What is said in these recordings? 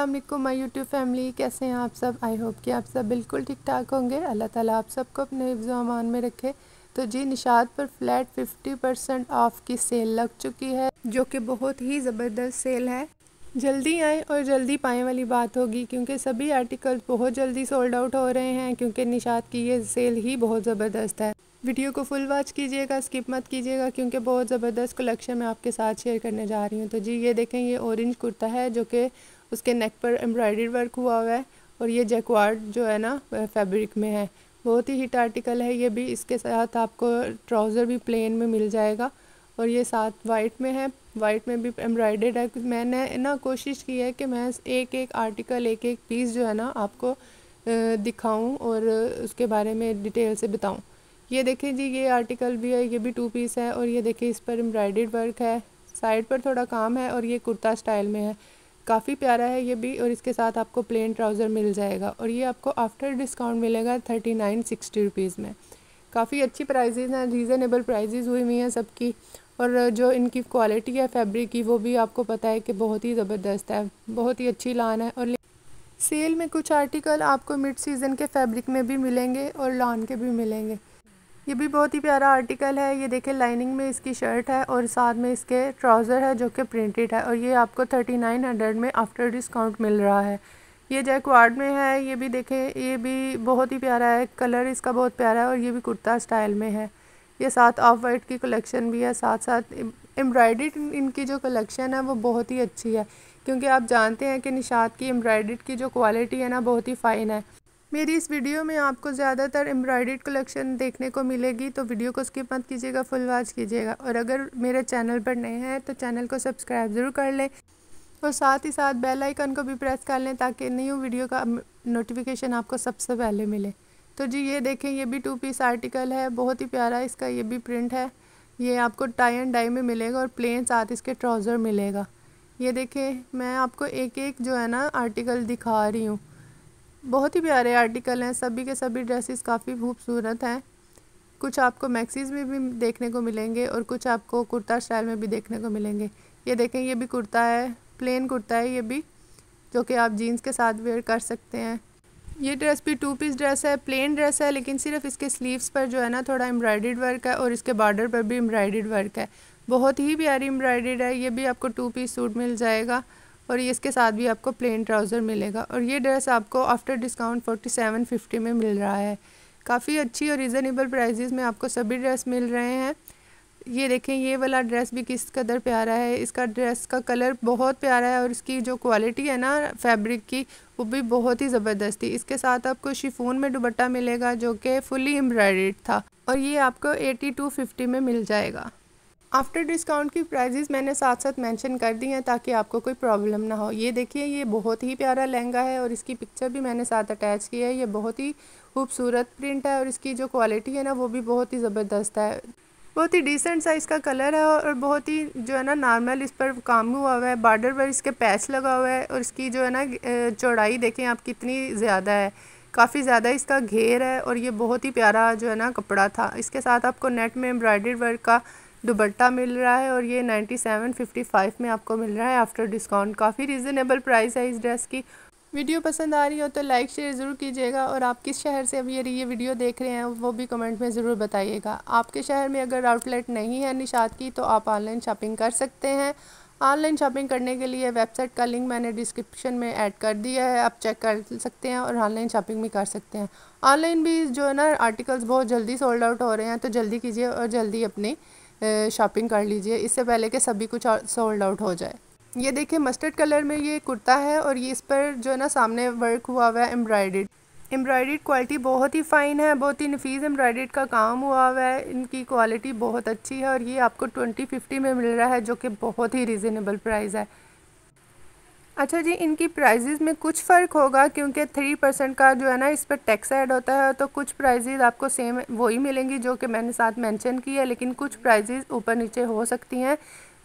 अस्सलाम वालेकुम my YouTube family कैसे हैं आप सब आई होप कि आप सब बिल्कुल ठीक ठाक होंगे अल्लाह ताला आप सबको अपने अमान में रखे तो जी निशाद पर फ्लैट 50 परसेंट ऑफ की सेल लग चुकी है जो कि बहुत ही ज़बरदस्त सेल है जल्दी आएँ और जल्दी पाएँ वाली बात होगी क्योंकि सभी आर्टिकल बहुत जल्दी सोल्ड आउट हो रहे हैं क्योंकि निशाद की ये सेल ही बहुत ज़बरदस्त है वीडियो को फुल वॉच कीजिएगा स्किप मत कीजिएगा क्योंकि बहुत ज़बरदस्त कलेक्शन मैं आपके साथ शेयर करने जा रही हूँ तो जी ये देखें ये ऑरेंज कुर्ता है जो कि उसके नेक पर एम्ब्रॉयडरी वर्क हुआ हुआ है और ये जैकवाड जो है ना फैब्रिक में है बहुत ही हिट आर्टिकल है ये भी इसके साथ आपको ट्राउज़र भी प्लेन में मिल जाएगा और ये साथ वाइट में है वाइट में भी एम्ब्रॉयडेड है मैंने ना कोशिश की है कि मैं एक एक आर्टिकल एक एक पीस जो है ना आपको दिखाऊं और उसके बारे में डिटेल से बताऊं ये देखें जी ये आर्टिकल भी है ये भी टू पीस है और ये देखें इस पर एम्ब्रॉयडेड वर्क है साइड पर थोड़ा काम है और ये कुर्ता स्टाइल में है काफ़ी प्यारा है ये भी और इसके साथ आपको प्लेन ट्राउज़र मिल जाएगा और ये आपको आफ्टर डिस्काउंट मिलेगा थर्टी नाइन सिक्सटी रुपीज़ में काफ़ी अच्छी प्राइजेज़ हैं रीज़नेबल प्राइजेज़ हुई हुई हैं सबकी और जो इनकी क्वालिटी है फैब्रिक की वो भी आपको पता है कि बहुत ही ज़बरदस्त है बहुत ही अच्छी लान है और सेल में कुछ आर्टिकल आपको मिड सीज़न के फैब्रिक में भी मिलेंगे और लॉन के भी मिलेंगे ये भी बहुत ही प्यारा आर्टिकल है ये देखें लाइनिंग में इसकी शर्ट है और साथ में इसके ट्राउज़र है जो कि प्रिंटेड है और ये आपको थर्टी नाइन हंड्रेड में आफ्टर डिस्काउंट मिल रहा है ये जैकवाड में है ये भी देखें ये भी बहुत ही प्यारा है कलर इसका बहुत प्यारा है और ये भी कुर्ता स्टाइल में है ये साथ ऑफ वाइट की कलेक्शन भी है साथ साथ एम्ब्रॉयड इनकी जो कलेक्शन है वो बहुत ही अच्छी है क्योंकि आप जानते हैं कि निषाद की एम्ब्रॉयड की जो क्वालिटी है ना बहुत ही फ़ाइन है मेरी इस वीडियो में आपको ज़्यादातर एम्ब्रॉयडेड कलेक्शन देखने को मिलेगी तो वीडियो को स्किप मत कीजिएगा फुल वॉच कीजिएगा और अगर मेरे चैनल पर नए हैं तो चैनल को सब्सक्राइब ज़रूर कर लें और साथ ही साथ बेल आइकन को भी प्रेस कर लें ताकि न्यू वीडियो का नोटिफिकेशन आपको सबसे पहले मिले तो जी ये देखें ये भी टू पीस आर्टिकल है बहुत ही प्यारा इसका ये भी प्रिंट है ये आपको टाई एंड डाई में मिलेगा और प्लेन साथ इसके ट्राउज़र मिलेगा ये देखें मैं आपको एक एक जो है ना आर्टिकल दिखा रही हूँ बहुत ही प्यारे आर्टिकल हैं सभी के सभी ड्रेसेस काफ़ी खूबसूरत हैं कुछ आपको मैक्सीज़ में भी देखने को मिलेंगे और कुछ आपको कुर्ता स्टाइल में भी देखने को मिलेंगे ये देखें ये भी कुर्ता है प्लेन कुर्ता है ये भी जो कि आप जीन्स के साथ वेयर कर सकते हैं ये ड्रेस भी टू पीस ड्रेस है प्लेन ड्रेस है लेकिन सिर्फ इसके स्लीव्स पर जो है ना थोड़ा एम्ब्रॉयड वर्क है और इसके बॉर्डर पर भी एम्ब्रॉयड वर्क है बहुत ही प्यारी एम्ब्रॉयड है ये भी आपको टू पीस सूट मिल जाएगा और ये इसके साथ भी आपको प्लेन ट्राउज़र मिलेगा और ये ड्रेस आपको after discount forty seven fifty में मिल रहा है काफ़ी अच्छी और रिज़नेबल प्राइजेज़ में आपको सभी ड्रेस मिल रहे हैं ये देखें ये वाला ड्रेस भी किस कदर प्यारा है इसका ड्रेस का कलर बहुत प्यारा है और इसकी जो क्वालिटी है ना फैब्रिक की वो भी बहुत ही ज़बरदस्त थी इसके साथ आपको शिफोन में दुबट्टा मिलेगा जो कि फुली एम्ब्रॉयड था और ये आपको एटी टू फिफ्टी में मिल जाएगा आफ्टर डिस्काउंट की प्राइजेज़ मैंने साथ साथ मेंशन कर दी हैं ताकि आपको कोई प्रॉब्लम ना हो ये देखिए ये बहुत ही प्यारा लहंगा है और इसकी पिक्चर भी मैंने साथ अटैच की है ये बहुत ही खूबसूरत प्रिंट है और इसकी जो क्वालिटी है ना वो भी बहुत ही ज़बरदस्त है बहुत ही डिसेंट साइज़ का कलर है और बहुत ही जो है ना नॉर्मल इस पर काम हुआ हुआ है बार्डर पर इसके पैच लगा हुआ है और इसकी जो है ना चौड़ाई देखें आप कितनी ज़्यादा है काफ़ी ज़्यादा इसका घेर है और ये बहुत ही प्यारा जो है ना कपड़ा था इसके साथ आपको नेट में एम्ब्रॉयडरी वर्क का दुबट्टा मिल रहा है और ये नाइन्टी सेवन फिफ्टी फाइव में आपको मिल रहा है आफ्टर डिस्काउंट काफ़ी रीज़नेबल प्राइस है इस ड्रेस की वीडियो पसंद आ रही हो तो लाइक शेयर ज़रूर कीजिएगा और आप किस शहर से अभी ये वीडियो देख रहे हैं वो भी कमेंट में ज़रूर बताइएगा आपके शहर में अगर आउटलेट नहीं है निषाद की तो आप ऑनलाइन शॉपिंग कर सकते हैं ऑनलाइन शॉपिंग करने के लिए वेबसाइट का लिंक मैंने डिस्क्रिप्शन में ऐड कर दिया है आप चेक कर सकते हैं और ऑनलाइन शॉपिंग भी कर सकते हैं ऑनलाइन भी जो है ना आर्टिकल्स बहुत जल्दी सोल्ड आउट हो रहे हैं तो जल्दी कीजिए और जल्दी अपनी शॉपिंग कर लीजिए इससे पहले कि सभी कुछ सोल्ड आउट हो जाए ये देखिए मस्टर्ड कलर में ये कुर्ता है और ये इस पर जो है ना सामने वर्क हुआ हुआ है एम्ब्रॉयड एम्ब्रॉयड क्वालिटी बहुत ही फ़ाइन है बहुत ही नफीस एम्ब्रॉयड का काम हुआ हुआ है इनकी क्वालिटी बहुत अच्छी है और ये आपको ट्वेंटी फिफ्टी में मिल रहा है जो कि बहुत ही रिजनेबल प्राइस है अच्छा जी इनकी प्राइजेज़ में कुछ फ़र्क होगा क्योंकि थ्री परसेंट का जो है ना इस पर टैक्स ऐड होता है तो कुछ प्राइजेज़ आपको सेम वही मिलेंगी जो कि मैंने साथ मेंशन की है लेकिन कुछ प्राइजेज़ ऊपर नीचे हो सकती हैं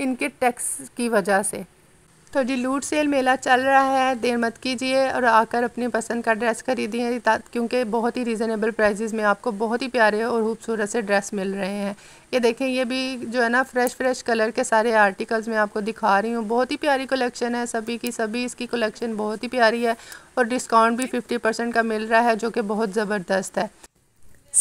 इनके टैक्स की वजह से तो लूट सेल मेला चल रहा है देर मत कीजिए और आकर अपनी पसंद का ड्रेस खरीदिए क्योंकि बहुत ही रीज़नेबल प्राइजेज़ में आपको बहुत ही प्यारे और खूबसूरत से ड्रेस मिल रहे हैं ये देखें ये भी जो है ना फ्रेश फ्रेश कलर के सारे आर्टिकल्स मैं आपको दिखा रही हूँ बहुत ही प्यारी कलेक्शन है सभी की सभी इसकी कलेक्शन बहुत ही प्यारी है और डिस्काउंट भी फिफ्टी परसेंट का मिल रहा है जो कि बहुत ज़बरदस्त है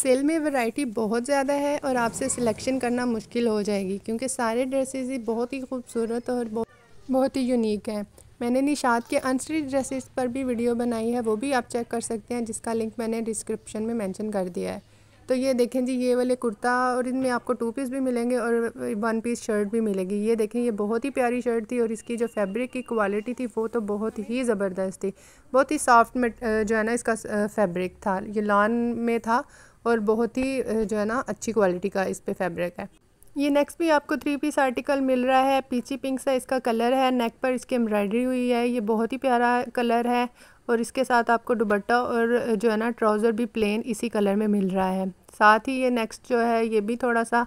सेल में वैरायटी बहुत ज़्यादा है और आपसे सिलेक्शन करना मुश्किल हो जाएगी क्योंकि सारे ड्रेसेस ही बहुत ही खूबसूरत और बहुत बहुत ही यूनिक है मैंने निशाद के अनस्टिच ड्रेसेस पर भी वीडियो बनाई है वो भी आप चेक कर सकते हैं जिसका लिंक मैंने डिस्क्रिप्शन में मेंशन कर दिया है तो ये देखें जी ये वाले कुर्ता और इनमें आपको टू पीस भी मिलेंगे और वन पीस शर्ट भी मिलेगी ये देखें ये बहुत ही प्यारी शर्ट थी और इसकी जो फैब्रिक की क्वालिटी थी वो तो बहुत ही ज़बरदस्त थी बहुत ही सॉफ्ट में जो है ना इसका फैब्रिक था ये लॉन में था और बहुत ही जो है ना अच्छी क्वालिटी का इस पर फैब्रिक है ये नेक्स्ट भी आपको थ्री पीस आर्टिकल मिल रहा है पीची पिंक सा इसका कलर है नेक पर इसकी एम्ब्रॉयडरी हुई है ये बहुत ही प्यारा कलर है और इसके साथ आपको दुबट्टा और जो है ना ट्राउज़र भी प्लेन इसी कलर में मिल रहा है साथ ही ये नेक्स्ट जो है ये भी थोड़ा सा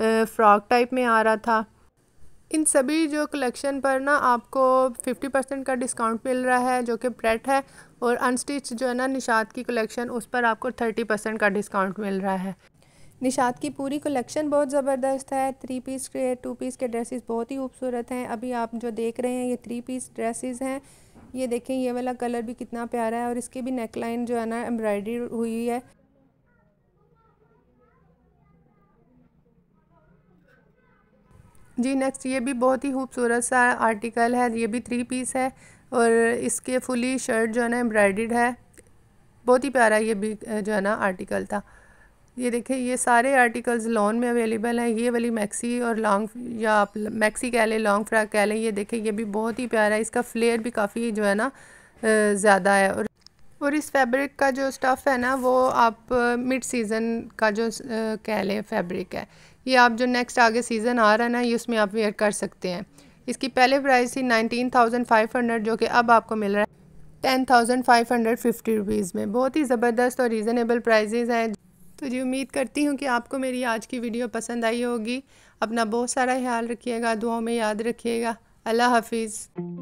फ्रॉक टाइप में आ रहा था इन सभी जो कलेक्शन पर ना आपको 50 परसेंट का डिस्काउंट मिल रहा है जो कि प्रेट है और अनस्टिच जो है ना निषाद की कलेक्शन उस पर आपको 30 परसेंट का डिस्काउंट मिल रहा है निषाद की पूरी कलेक्शन बहुत ज़बरदस्त है थ्री पीस के टू पीस के ड्रेसेस बहुत ही खूबसूरत हैं अभी आप जो देख रहे हैं ये थ्री पीस ड्रेसेस हैं ये देखें ये वाला कलर भी कितना प्यारा है और इसके भी नेक लाइन जो है ना एम्ब्रॉयडरी हुई है जी नेक्स्ट ये भी बहुत ही खूबसूरत सा आर्टिकल है ये भी थ्री पीस है और इसके फुली शर्ट जो है ना एम्ब्रॉयड है बहुत ही प्यारा ये भी जो है ना आर्टिकल था ये देखें ये सारे आर्टिकल्स लॉन में अवेलेबल हैं ये वाली मैक्सी और लॉन्ग या आप मैक्सी कह लें लॉन्ग फ्राक कह लें ये देखें ये भी बहुत ही प्यारा है इसका फ्लेयर भी काफ़ी जो है ना ज़्यादा है और और इस फैब्रिक का जो स्टफ़ है ना वो आप मिड सीज़न का जो कह लें फैब्रिक है ये आप जो नेक्स्ट आगे सीज़न आ रहा है ना ये उसमें आप वेयर कर सकते हैं इसकी पहले प्राइस थी नाइनटीन थाउजेंड फाइव हंड्रेड जो कि अब आपको मिल रहा है ten thousand five hundred fifty rupees में बहुत ही ज़बरदस्त और रीज़नेबल प्राइजेज़ हैं तो जी उम्मीद करती हूँ कि आपको मेरी आज की वीडियो पसंद आई होगी अपना बहुत सारा ख्याल रखिएगा दुआओं में याद रखिएगा अल्लाह हाफिज़